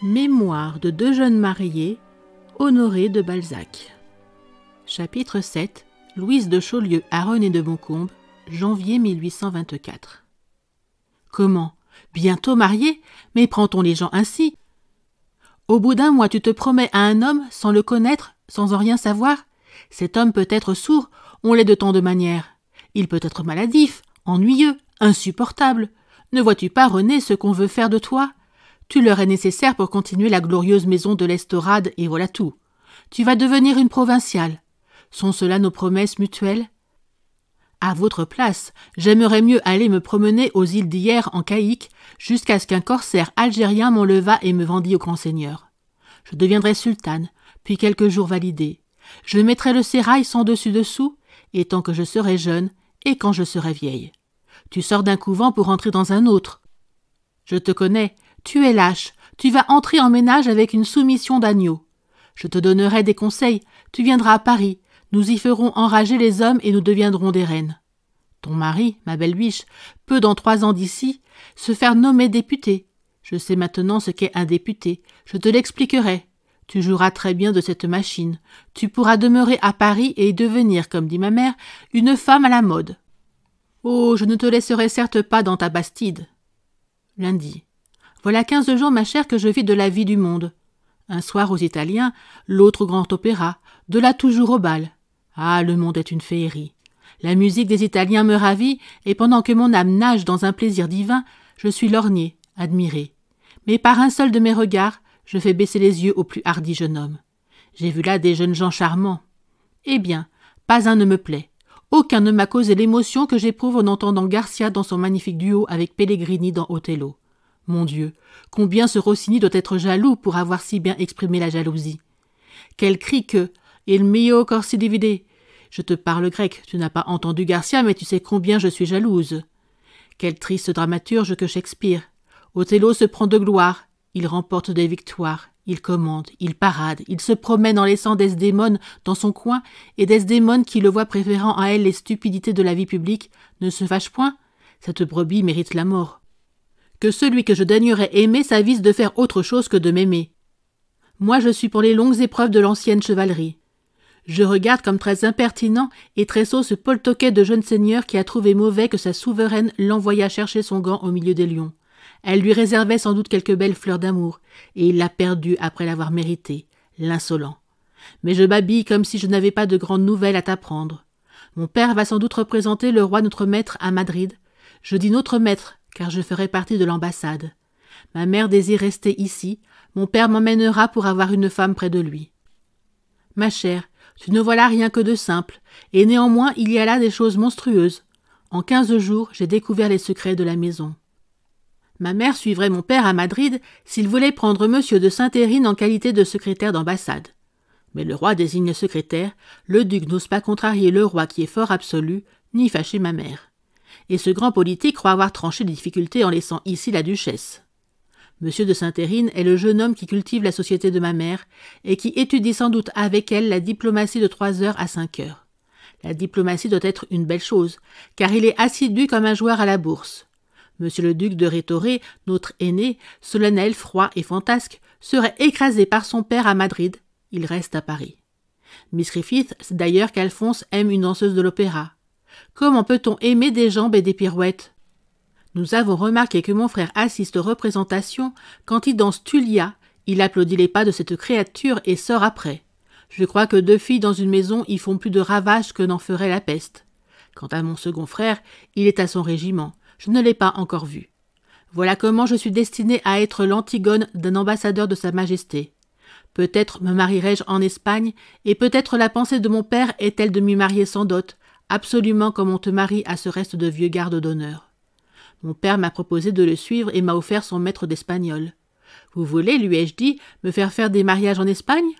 Mémoire de deux jeunes mariés, Honoré de Balzac. Chapitre 7 Louise de Chaulieu à René de Boncombe, janvier 1824. Comment Bientôt marié Mais prend-on les gens ainsi Au bout d'un mois, tu te promets à un homme sans le connaître, sans en rien savoir Cet homme peut être sourd, on l'est de tant de manières. Il peut être maladif, ennuyeux, insupportable. Ne vois-tu pas, René, ce qu'on veut faire de toi tu leur es nécessaire pour continuer la glorieuse maison de l'Estorade, et voilà tout. Tu vas devenir une provinciale. Sont cela nos promesses mutuelles? À votre place, j'aimerais mieux aller me promener aux îles d'hier en caïque, jusqu'à ce qu'un corsaire algérien m'enlevât et me vendit au grand seigneur. Je deviendrai sultane, puis quelques jours validée. Je mettrai le sérail sans dessus dessous, et tant que je serai jeune, et quand je serai vieille. Tu sors d'un couvent pour entrer dans un autre. Je te connais, tu es lâche, tu vas entrer en ménage avec une soumission d'agneau. Je te donnerai des conseils, tu viendras à Paris, nous y ferons enrager les hommes et nous deviendrons des reines. Ton mari, ma belle biche, peut dans trois ans d'ici se faire nommer député. Je sais maintenant ce qu'est un député, je te l'expliquerai. Tu joueras très bien de cette machine. Tu pourras demeurer à Paris et devenir, comme dit ma mère, une femme à la mode. Oh, je ne te laisserai certes pas dans ta bastide. Lundi. Voilà quinze jours, ma chère, que je vis de la vie du monde. Un soir aux Italiens, l'autre au grand opéra, de là toujours au bal. Ah, le monde est une féerie. La musique des Italiens me ravit, et pendant que mon âme nage dans un plaisir divin, je suis lorgné, admiré. Mais par un seul de mes regards, je fais baisser les yeux au plus hardi jeune homme. J'ai vu là des jeunes gens charmants. Eh bien, pas un ne me plaît. Aucun ne m'a causé l'émotion que j'éprouve en entendant Garcia dans son magnifique duo avec Pellegrini dans Othello. Mon Dieu, combien ce Rossini doit être jaloux pour avoir si bien exprimé la jalousie. Quel cri que Il mio cor si divide Je te parle grec, tu n'as pas entendu Garcia, mais tu sais combien je suis jalouse. Quel triste dramaturge que Shakespeare. Othello se prend de gloire, il remporte des victoires, il commande, il parade, il se promène en laissant Desdémone dans son coin, et Desdémone, qui le voit préférant à elle les stupidités de la vie publique, ne se fâche point. Cette brebis mérite la mort que celui que je daignerais aimer s'avise de faire autre chose que de m'aimer. Moi je suis pour les longues épreuves de l'ancienne chevalerie. Je regarde comme très impertinent et très sot ce poltoquet de jeune seigneur qui a trouvé mauvais que sa souveraine l'envoya chercher son gant au milieu des lions. Elle lui réservait sans doute quelques belles fleurs d'amour, et il l'a perdue après l'avoir méritée, l'insolent. Mais je babille comme si je n'avais pas de grandes nouvelles à t'apprendre. Mon père va sans doute représenter le roi notre maître à Madrid. Je dis notre maître, car je ferai partie de l'ambassade. Ma mère désire rester ici, mon père m'emmènera pour avoir une femme près de lui. Ma chère, tu ne vois là rien que de simple, et néanmoins il y a là des choses monstrueuses. En quinze jours, j'ai découvert les secrets de la maison. Ma mère suivrait mon père à Madrid s'il voulait prendre monsieur de saint hérine en qualité de secrétaire d'ambassade. Mais le roi désigne secrétaire, le duc n'ose pas contrarier le roi qui est fort absolu, ni fâcher ma mère et ce grand politique croit avoir tranché les difficultés en laissant ici la duchesse. Monsieur de saint hérine est le jeune homme qui cultive la société de ma mère et qui étudie sans doute avec elle la diplomatie de trois heures à cinq heures. La diplomatie doit être une belle chose, car il est assidu comme un joueur à la bourse. Monsieur le duc de Rétoré, notre aîné, solennel, froid et fantasque, serait écrasé par son père à Madrid. Il reste à Paris. Miss Griffith, d'ailleurs qu'Alphonse aime une danseuse de l'opéra. Comment peut-on aimer des jambes et des pirouettes Nous avons remarqué que mon frère assiste aux représentations. Quand il danse Tulia, il applaudit les pas de cette créature et sort après. Je crois que deux filles dans une maison y font plus de ravages que n'en ferait la peste. Quant à mon second frère, il est à son régiment. Je ne l'ai pas encore vu. Voilà comment je suis destinée à être l'antigone d'un ambassadeur de Sa Majesté. Peut-être me marierai-je en Espagne, et peut-être la pensée de mon père est-elle de m'y marier sans dot, absolument comme on te marie à ce reste de vieux garde d'honneur. Mon père m'a proposé de le suivre et m'a offert son maître d'espagnol. Vous voulez, lui ai-je dit, me faire faire des mariages en Espagne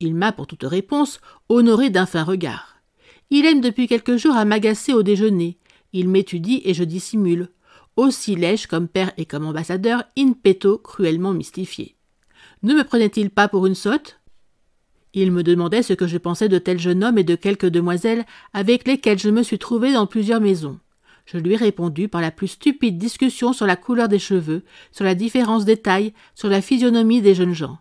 Il m'a, pour toute réponse, honoré d'un fin regard. Il aime depuis quelques jours à m'agacer au déjeuner. Il m'étudie et je dissimule. Aussi lèche comme père et comme ambassadeur in petto cruellement mystifié. Ne me prenait-il pas pour une sotte il me demandait ce que je pensais de tel jeune homme et de quelques demoiselles avec lesquelles je me suis trouvé dans plusieurs maisons. Je lui ai répondu par la plus stupide discussion sur la couleur des cheveux, sur la différence des tailles, sur la physionomie des jeunes gens.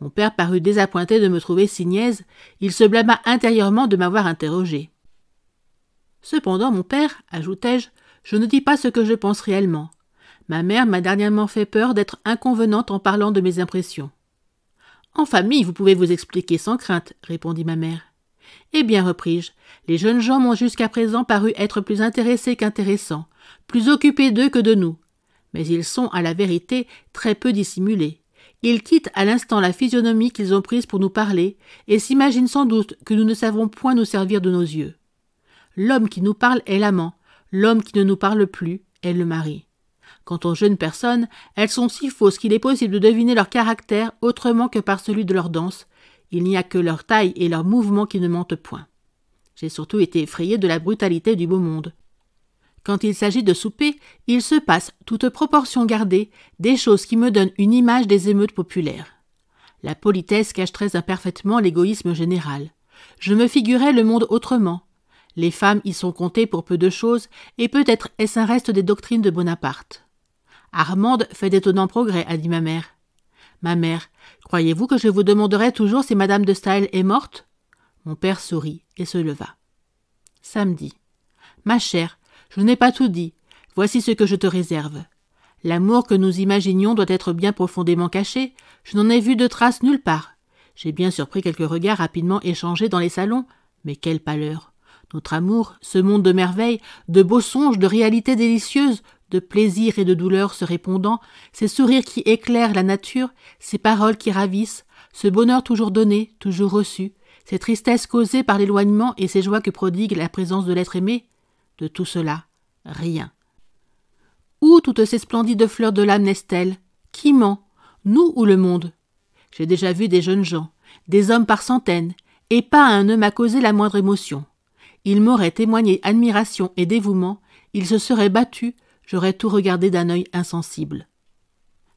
Mon père parut désappointé de me trouver si niaise, il se blâma intérieurement de m'avoir interrogé. Cependant, mon père, ajoutai-je, je ne dis pas ce que je pense réellement. Ma mère m'a dernièrement fait peur d'être inconvenante en parlant de mes impressions. En famille, vous pouvez vous expliquer sans crainte, répondit ma mère. Eh bien, repris-je, les jeunes gens m'ont jusqu'à présent paru être plus intéressés qu'intéressants, plus occupés d'eux que de nous. Mais ils sont, à la vérité, très peu dissimulés. Ils quittent à l'instant la physionomie qu'ils ont prise pour nous parler, et s'imaginent sans doute que nous ne savons point nous servir de nos yeux. L'homme qui nous parle est l'amant, l'homme qui ne nous parle plus est le mari. Quant aux jeunes personnes, elles sont si fausses qu'il est possible de deviner leur caractère autrement que par celui de leur danse. Il n'y a que leur taille et leurs mouvements qui ne mentent point. J'ai surtout été effrayé de la brutalité du beau monde. Quand il s'agit de souper, il se passe, toute proportion gardée, des choses qui me donnent une image des émeutes populaires. La politesse cache très imparfaitement l'égoïsme général. Je me figurais le monde autrement. Les femmes y sont comptées pour peu de choses, et peut-être est-ce un reste des doctrines de Bonaparte. Armande fait d'étonnants progrès, a dit ma mère. Ma mère, croyez-vous que je vous demanderai toujours si Madame de Staël est morte Mon père sourit et se leva. Samedi. Ma chère, je n'ai pas tout dit. Voici ce que je te réserve. L'amour que nous imaginions doit être bien profondément caché. Je n'en ai vu de traces nulle part. J'ai bien surpris quelques regards rapidement échangés dans les salons, mais quelle pâleur notre amour, ce monde de merveilles, de beaux songes, de réalités délicieuses, de plaisirs et de douleurs se répondant, ces sourires qui éclairent la nature, ces paroles qui ravissent, ce bonheur toujours donné, toujours reçu, ces tristesses causées par l'éloignement et ces joies que prodigue la présence de l'être aimé, de tout cela, rien. Où toutes ces splendides fleurs de l'âme naissent-elles Qui ment Nous ou le monde J'ai déjà vu des jeunes gens, des hommes par centaines, et pas un ne m'a causé la moindre émotion il m'aurait témoigné admiration et dévouement, il se serait battu, j'aurais tout regardé d'un œil insensible.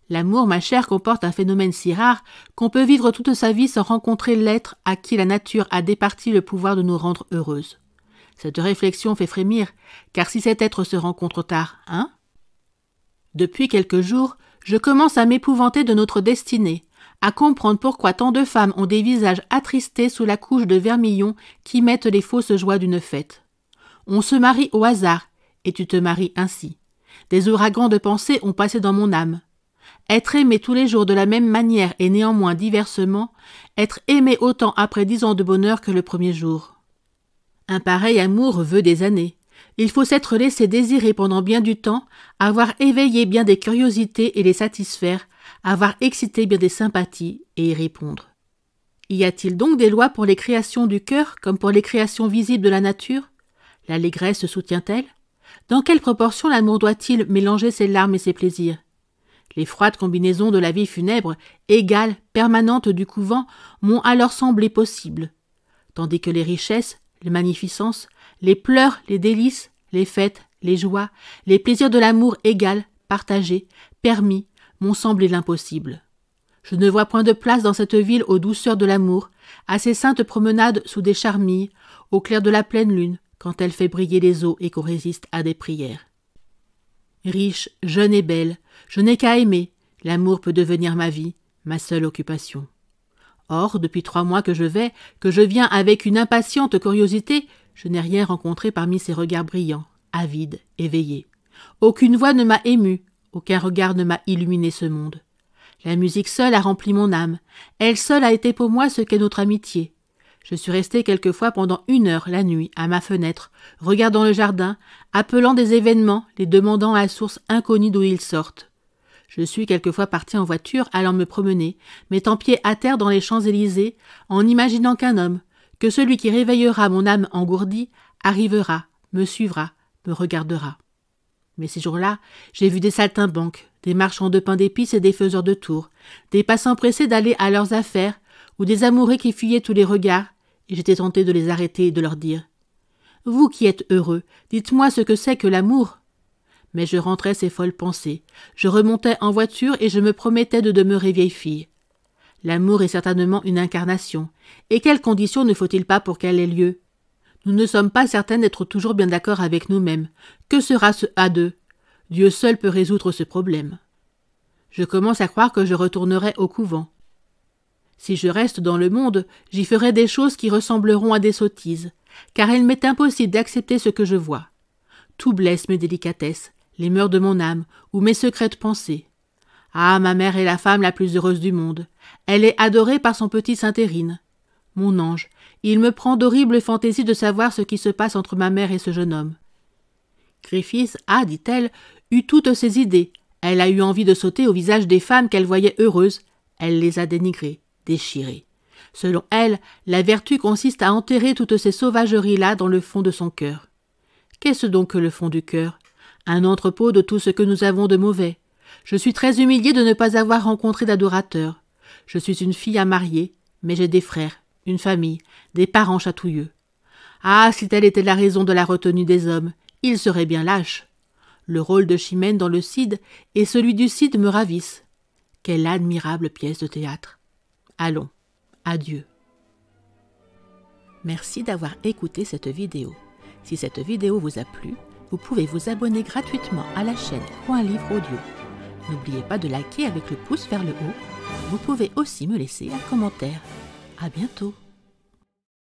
L'amour, ma chère, comporte un phénomène si rare qu'on peut vivre toute sa vie sans rencontrer l'être à qui la nature a départi le pouvoir de nous rendre heureuses. Cette réflexion fait frémir, car si cet être se rencontre tard, hein Depuis quelques jours, je commence à m'épouvanter de notre destinée, à comprendre pourquoi tant de femmes ont des visages attristés sous la couche de vermillon qui mettent les fausses joies d'une fête. On se marie au hasard, et tu te maries ainsi. Des ouragans de pensée ont passé dans mon âme. Être aimé tous les jours de la même manière et néanmoins diversement, être aimé autant après dix ans de bonheur que le premier jour. Un pareil amour veut des années. Il faut s'être laissé désirer pendant bien du temps, avoir éveillé bien des curiosités et les satisfaire, avoir excité bien des sympathies et y répondre. Y a-t-il donc des lois pour les créations du cœur comme pour les créations visibles de la nature L'allégresse se soutient-elle Dans quelle proportion l'amour doit-il mélanger ses larmes et ses plaisirs Les froides combinaisons de la vie funèbre, égale, permanente du couvent, m'ont alors semblé possibles, tandis que les richesses, les magnificences, les pleurs, les délices, les fêtes, les joies, les plaisirs de l'amour égales, partagés, permis, m'ont semblé l'impossible. Je ne vois point de place dans cette ville aux douceurs de l'amour, à ces saintes promenades sous des charmilles, au clair de la pleine lune, quand elle fait briller les eaux et qu'on résiste à des prières. Riche, jeune et belle, je n'ai qu'à aimer, l'amour peut devenir ma vie, ma seule occupation. Or, depuis trois mois que je vais, que je viens avec une impatiente curiosité, je n'ai rien rencontré parmi ces regards brillants, avides, éveillés. Aucune voix ne m'a émue, aucun regard ne m'a illuminé ce monde. La musique seule a rempli mon âme. Elle seule a été pour moi ce qu'est notre amitié. Je suis resté quelquefois pendant une heure la nuit à ma fenêtre, regardant le jardin, appelant des événements, les demandant à source inconnue d'où ils sortent. Je suis quelquefois parti en voiture, allant me promener, mettant pied à terre dans les Champs-Élysées, en imaginant qu'un homme, que celui qui réveillera mon âme engourdie, arrivera, me suivra, me regardera. Mais ces jours-là, j'ai vu des saltimbanques, des marchands de pain d'épices et des faiseurs de tours, des passants pressés d'aller à leurs affaires, ou des amoureux qui fuyaient tous les regards, et j'étais tenté de les arrêter et de leur dire Vous qui êtes heureux, dites-moi ce que c'est que l'amour. Mais je rentrais ces folles pensées, je remontais en voiture et je me promettais de demeurer vieille fille. L'amour est certainement une incarnation, et quelles conditions ne faut-il pas pour qu'elle ait lieu nous ne sommes pas certains d'être toujours bien d'accord avec nous-mêmes. Que sera ce A2 Dieu seul peut résoudre ce problème. Je commence à croire que je retournerai au couvent. Si je reste dans le monde, j'y ferai des choses qui ressembleront à des sottises, car il m'est impossible d'accepter ce que je vois. Tout blesse mes délicatesses, les mœurs de mon âme, ou mes secrètes pensées. Ah, ma mère est la femme la plus heureuse du monde. Elle est adorée par son petit Saint-Hérine. Mon ange, il me prend d'horribles fantaisies de savoir ce qui se passe entre ma mère et ce jeune homme. Griffiths a, dit-elle, eu toutes ses idées. Elle a eu envie de sauter au visage des femmes qu'elle voyait heureuses. Elle les a dénigrées, déchirées. Selon elle, la vertu consiste à enterrer toutes ces sauvageries-là dans le fond de son cœur. Qu'est-ce donc que le fond du cœur Un entrepôt de tout ce que nous avons de mauvais. Je suis très humiliée de ne pas avoir rencontré d'adorateur. Je suis une fille à marier, mais j'ai des frères, une famille, des parents chatouilleux. Ah, si telle était la raison de la retenue des hommes, ils seraient bien lâches. Le rôle de Chimène dans le Cid et celui du Cid me ravissent. Quelle admirable pièce de théâtre. Allons, adieu. Merci d'avoir écouté cette vidéo. Si cette vidéo vous a plu, vous pouvez vous abonner gratuitement à la chaîne ou un livre audio. N'oubliez pas de liker avec le pouce vers le haut. Vous pouvez aussi me laisser un commentaire. À bientôt